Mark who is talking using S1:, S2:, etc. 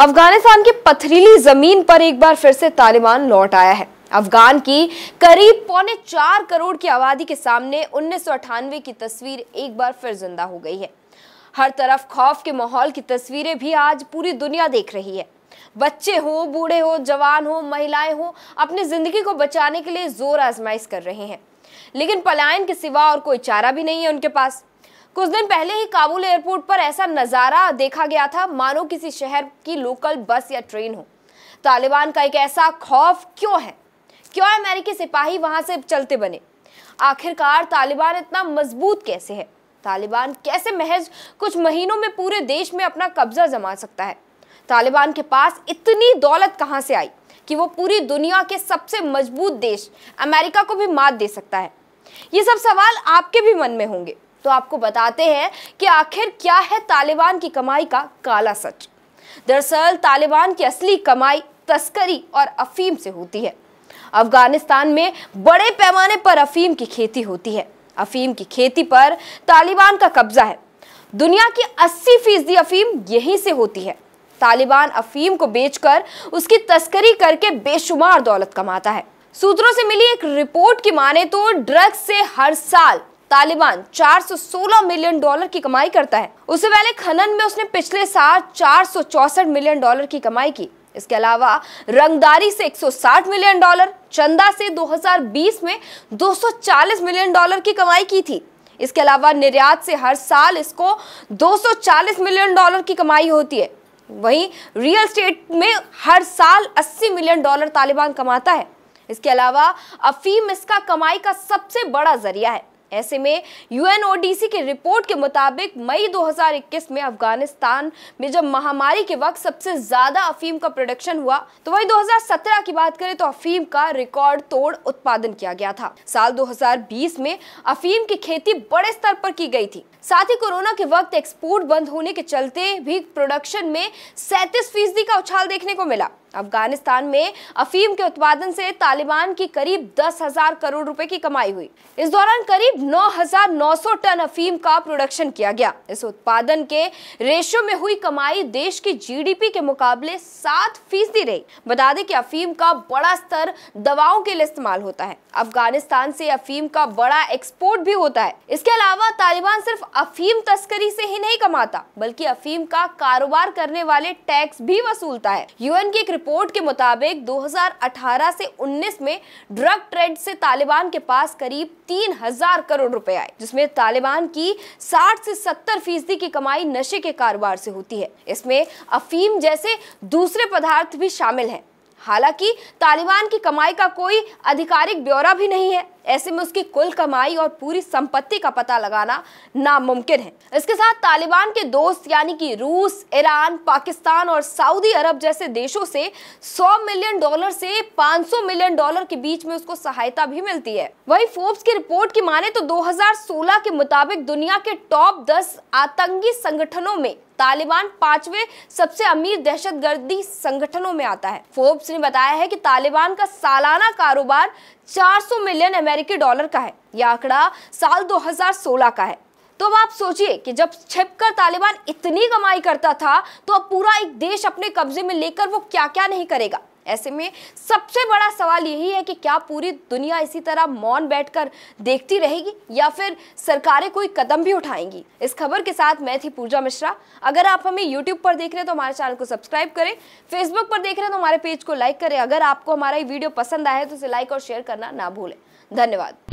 S1: अफगानिस्तान की पथरीली जमीन पर एक बार फिर से तालिबान लौट आया है अफगान की करीब पौने चार करोड़ की आबादी के सामने उन्नीस की तस्वीर एक बार फिर जिंदा हो गई है हर तरफ खौफ के माहौल की तस्वीरें भी आज पूरी दुनिया देख रही है बच्चे हो बूढ़े हो जवान हो महिलाएं हो अपनी जिंदगी को बचाने के लिए जोर आजमाइश कर रहे हैं लेकिन पलायन के सिवा और कोई चारा भी नहीं है उनके पास कुछ दिन पहले ही काबुल एयरपोर्ट पर ऐसा नज़ारा देखा गया था मानो किसी शहर की लोकल बस या ट्रेन हो तालिबान का एक ऐसा खौफ क्यों है क्यों अमेरिकी सिपाही वहां से चलते बने आखिरकार तालिबान इतना मजबूत कैसे है तालिबान कैसे महज कुछ महीनों में पूरे देश में अपना कब्जा जमा सकता है तालिबान के पास इतनी दौलत कहाँ से आई कि वो पूरी दुनिया के सबसे मजबूत देश अमेरिका को भी मात दे सकता है ये सब सवाल आपके भी मन में होंगे तो आपको बताते हैं कि आखिर क्या है तालिबान की कमाई का काला सच दरअसल तालिबान की असली कमाई तस्करी और अफीम से होती है अफगानिस्तान में बड़े पैमाने पर अफीम की खेती होती है अफीम की खेती पर तालिबान का कब्जा है दुनिया की 80 फीसदी अफीम यहीं से होती है तालिबान अफीम को बेचकर उसकी तस्करी करके बेशुमार दौलत कमाता है सूत्रों से मिली एक रिपोर्ट की माने तो ड्रग्स से हर साल तालिबान 416 मिलियन डॉलर की कमाई करता है उससे पहले खनन में उसने पिछले साल चार मिलियन डॉलर की कमाई की इसके अलावा रंगदारी से 160 मिलियन डॉलर चंदा से 2020 में 240 मिलियन डॉलर की कमाई की थी इसके अलावा निर्यात से हर साल इसको 240 मिलियन डॉलर की कमाई होती है वहीं रियल स्टेट में हर साल 80 मिलियन डॉलर तालिबान कमाता है इसके अलावा अफीम इसका कमाई का सबसे बड़ा जरिया है ऐसे में यूएनओडीसी की रिपोर्ट के मुताबिक मई 2021 में अफगानिस्तान में जब महामारी के वक्त सबसे ज्यादा अफीम का प्रोडक्शन हुआ तो वही 2017 की बात करें तो अफीम का रिकॉर्ड तोड़ उत्पादन किया गया था साल 2020 में अफीम की खेती बड़े स्तर पर की गई थी साथ ही कोरोना के वक्त एक्सपोर्ट बंद होने के चलते भी प्रोडक्शन में सैतीस फीसदी का उछाल देखने को मिला अफगानिस्तान में अफीम के उत्पादन से तालिबान की करीब दस हजार करोड़ रुपए की कमाई हुई इस दौरान करीब 9,900 टन अफीम का प्रोडक्शन किया गया इस उत्पादन के रेशो में हुई कमाई देश की जीडीपी के मुकाबले सात फीसदी रही बता दें कि अफीम का बड़ा स्तर दवाओं के लिए इस्तेमाल होता है अफगानिस्तान से अफीम का बड़ा एक्सपोर्ट भी होता है इसके अलावा तालिबान सिर्फ अफीम तस्करी से ही नहीं कमाता बल्कि अफीम का कारोबार करने वाले टैक्स भी वसूलता है यूएन की एक रिपोर्ट के मुताबिक 2018 से 19 में ड्रग ट्रेड से तालिबान के पास करीब 3000 करोड़ रुपए आए जिसमें तालिबान की 60 से 70 फीसदी की कमाई नशे के कारोबार से होती है इसमें अफीम जैसे दूसरे पदार्थ भी शामिल हैं हालांकि तालिबान की कमाई का कोई आधिकारिक ब्यौरा भी नहीं है ऐसे में उसकी कुल कमाई और पूरी संपत्ति का पता लगाना नामुमकिन है इसके साथ तालिबान के दोस्त यानी कि रूस ईरान पाकिस्तान और सऊदी अरब जैसे देशों से 100 मिलियन डॉलर से 500 मिलियन डॉलर के बीच में उसको सहायता भी मिलती है वही फोर्ब्स की रिपोर्ट की माने तो 2016 के मुताबिक दुनिया के टॉप 10 आतंकी संगठनों में तालिबान पांचवे सबसे अमीर दहशतगर्दी संगठनों में आता है फोर्ब्स ने बताया है कि तालिबान का सालाना कारोबार 400 मिलियन अमेरिकी डॉलर का है यह आंकड़ा साल 2016 का है तो अब आप सोचिए कि जब छिपकर तालिबान इतनी कमाई करता था तो अब पूरा एक देश अपने कब्जे में लेकर वो क्या क्या नहीं करेगा ऐसे में सबसे बड़ा सवाल यही है कि क्या पूरी दुनिया इसी तरह मौन बैठकर देखती रहेगी या फिर सरकारें कोई कदम भी उठाएंगी इस खबर के साथ मैं थी पूजा मिश्रा अगर आप हमें यूट्यूब पर देख रहे हैं तो हमारे चैनल को सब्सक्राइब करें फेसबुक पर देख रहे हैं तो हमारे पेज को लाइक करें अगर आपको हमारा ये वीडियो पसंद आए तो इसे लाइक और शेयर करना ना भूलें धन्यवाद